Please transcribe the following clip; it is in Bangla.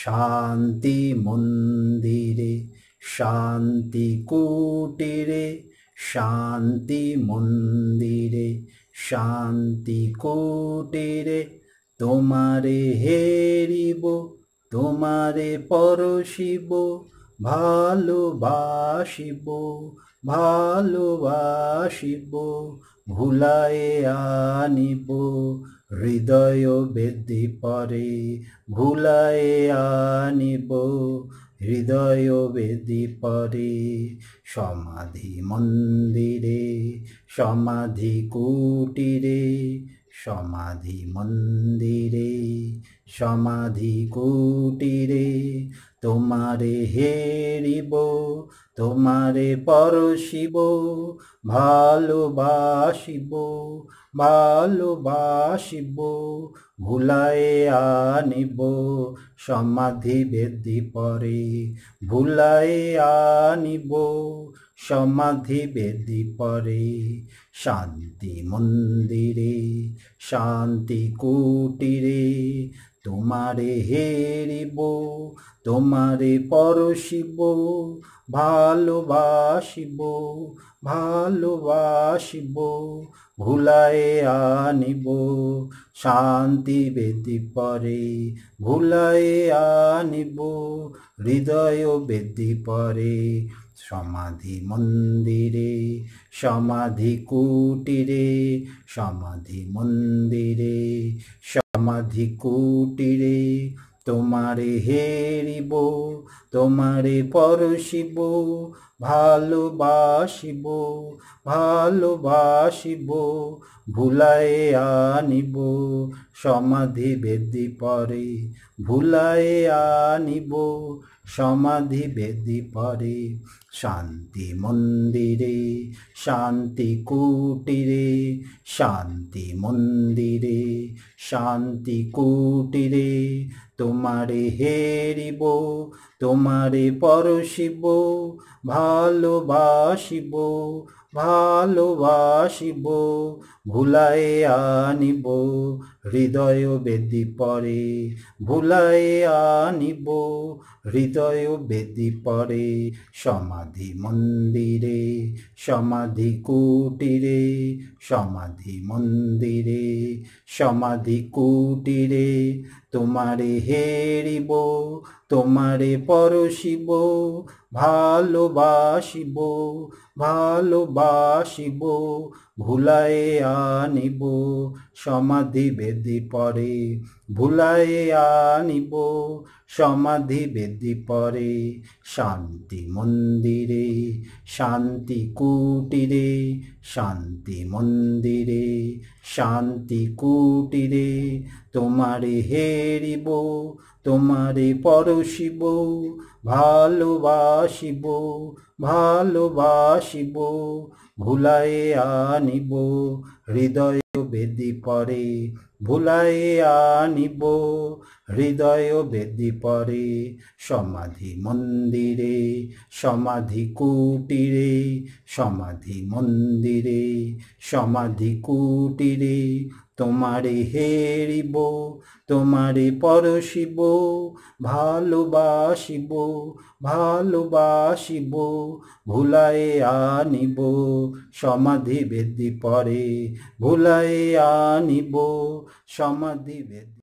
শান্তি মন্দিরে শান্তি কুটিরে শান্তি মন্দিরে শান্তি কুটিরে তোমারে হেরিব তোমারে পরশিব ভালোবাসিব ভালোবাসিব ভুলায়ে আনিব হৃদয় বেদি পরে ভুলায়ে আনিব হৃদয় বেদি পরে সমাধি মন্দিরে সমাধি কুটিরে সমাধি মন্দিরে সমাধি কুটিরে তোমারে হেরিব তোমারে পরশিব ভালোবাসিব ভালোবাসিব ভুলায়ে আনিব সমাধি বেদি পরে ভুলায়ে আনিব সমাধি বেদি পরে শান্তি মন্দিরে শান্তি কুটিরে তোমারে হেরিব তোমার তোমারে পরশিব ভালোবাসিব ভালোবাসিব ভুলায়ে আনিব শান্তি বেদি পরে ভুলায়ে আনিব হৃদয় বেদি পরে সমাধি মন্দিরে সমাধি কুটিরে সমাধি মন্দিরে সমাধি কুটিরে তোমারে হেরিব তোমারে পরশিব ভালোবাসিব ভালোবাসিব ভুলায়ে আনিব সমাধি বেদি পরে ভুলায়ে আনিব সমাধি বেদি পরে শান্তি মন্দিরে শান্তি কুটিরে শান্তি মন্দিরে শান্তি কুটিরে তোমারে হেরিব তোমারে পরশিব ভালোবাসিব ভালোবাসিব ভুলাই আনিব হৃদয় বেদি পরে ভুলাই আনিব হৃদয় বেদি পরে সমাধি মন্দিরে সমাধি কুটিরে সমাধি মন্দিরে সমাধি কুটিরে তোমারে হেরিব তোমারে পরশিব ভালোবাসিব ভালোবাসিব ভুলাই আনিব সমাধি বেদি পরে ভুলাইয়া নিব সমাধি বেদি পরে শান্তি মন্দিরে শান্তি কুটিরে শান্তি মন্দিরে শান্তি কুটিরে তোমারে হেরিব তোমারে পরশিব ভালোবাসিব ভালোবাসিব ভুলাই আনিব হৃদয় বেদি পরে ভুলাই আনিব হৃদয় বেদি পরে সমাধি মন্দিরে সমাধি কুটিরে সমাধি মন্দিরে সমাধি কুটিরে তোমারে হেরিব তোমারে পরশিব ভালোবাসিব ভালোবাসিব ভুলাই আনিব সমাধি বেদি পরে ভুলাই আনিব সমাধি বেদি